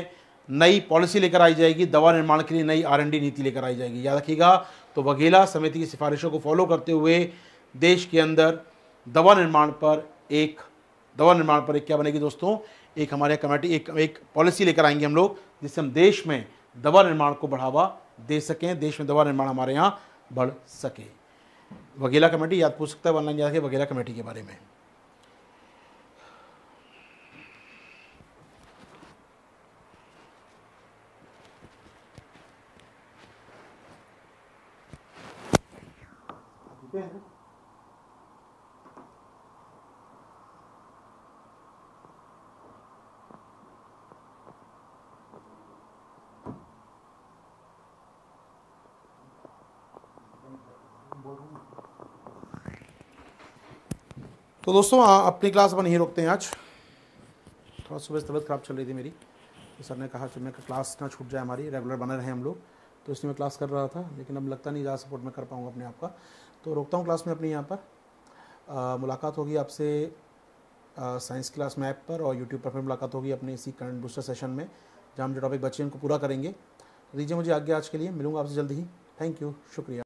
नई पॉलिसी लेकर आई जाएगी दवा निर्माण के लिए नई आर नीति लेकर आई जाएगी याद रखिएगा तो वघेला समिति की सिफारिशों को फॉलो करते हुए देश के अंदर दवा निर्माण पर एक दवा निर्माण पर एक क्या बनेगी दोस्तों एक हमारे कमेटी एक एक पॉलिसी लेकर आएंगे हम लोग जिससे हम देश में दवा निर्माण को बढ़ावा दे सकें देश में दवा निर्माण हमारे यहाँ बढ़ सके वघेला कमेटी याद पूछ सकता है ऑनलाइन याद है कमेटी के बारे में लिखते हैं तो दोस्तों अपनी क्लास अपन यहीं रोकते हैं आज थोड़ा सुबह तबियत खराब चल रही थी मेरी तो सर ने कहा कि मैं क्लास ना छूट जाए हमारी रेगुलर बना रहे हम लोग तो इसलिए मैं क्लास कर रहा था लेकिन अब लगता नहीं ज़्यादा सपोर्ट मैं कर पाऊँगा अपने आप का तो रोकता हूँ क्लास में अपनी यहाँ पर आ, मुलाकात होगी आपसे साइंस क्लास मैप पर और यूट्यूब पर फिर मुलाकात होगी अपने इसी करंट दूसरे सेशन में जहाँ हम जो टॉपिक बच्चे हैं उनको पूरा करेंगे दीजिए मुझे आगे आज के लिए मिलूंगा आपसे जल्दी ही थैंक यू शुक्रिया